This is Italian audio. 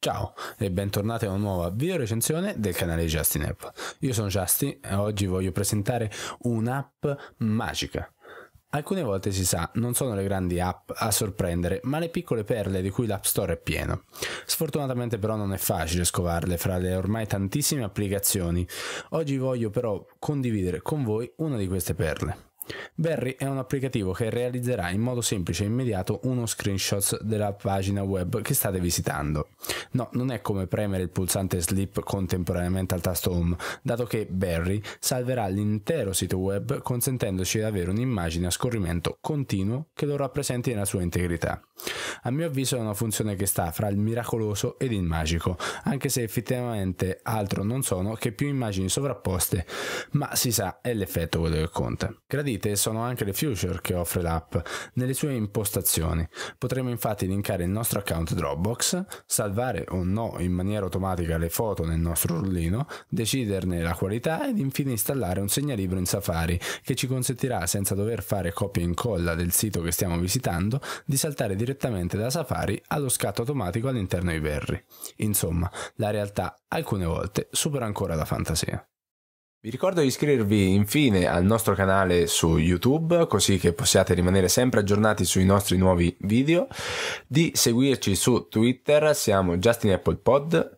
Ciao e bentornati a una nuova video recensione del canale Justin App. Io sono Justin e oggi voglio presentare un'app magica. Alcune volte si sa, non sono le grandi app a sorprendere, ma le piccole perle di cui l'App Store è pieno. Sfortunatamente però non è facile scovarle fra le ormai tantissime applicazioni. Oggi voglio però condividere con voi una di queste perle. Berry è un applicativo che realizzerà in modo semplice e immediato uno screenshot della pagina web che state visitando. No, non è come premere il pulsante sleep contemporaneamente al tasto home, dato che Berry salverà l'intero sito web consentendoci di avere un'immagine a scorrimento continuo che lo rappresenti nella sua integrità. A mio avviso è una funzione che sta fra il miracoloso ed il magico, anche se effettivamente altro non sono che più immagini sovrapposte, ma si sa è l'effetto quello che conta. Gradito servite sono anche le future che offre l'app nelle sue impostazioni. Potremo infatti linkare il nostro account Dropbox, salvare o no in maniera automatica le foto nel nostro rullino, deciderne la qualità ed infine installare un segnalibro in Safari che ci consentirà senza dover fare copia e incolla del sito che stiamo visitando di saltare direttamente da Safari allo scatto automatico all'interno di Verri. Insomma, la realtà alcune volte supera ancora la fantasia. Vi ricordo di iscrivervi infine al nostro canale su YouTube così che possiate rimanere sempre aggiornati sui nostri nuovi video, di seguirci su Twitter, siamo Justin Apple Pod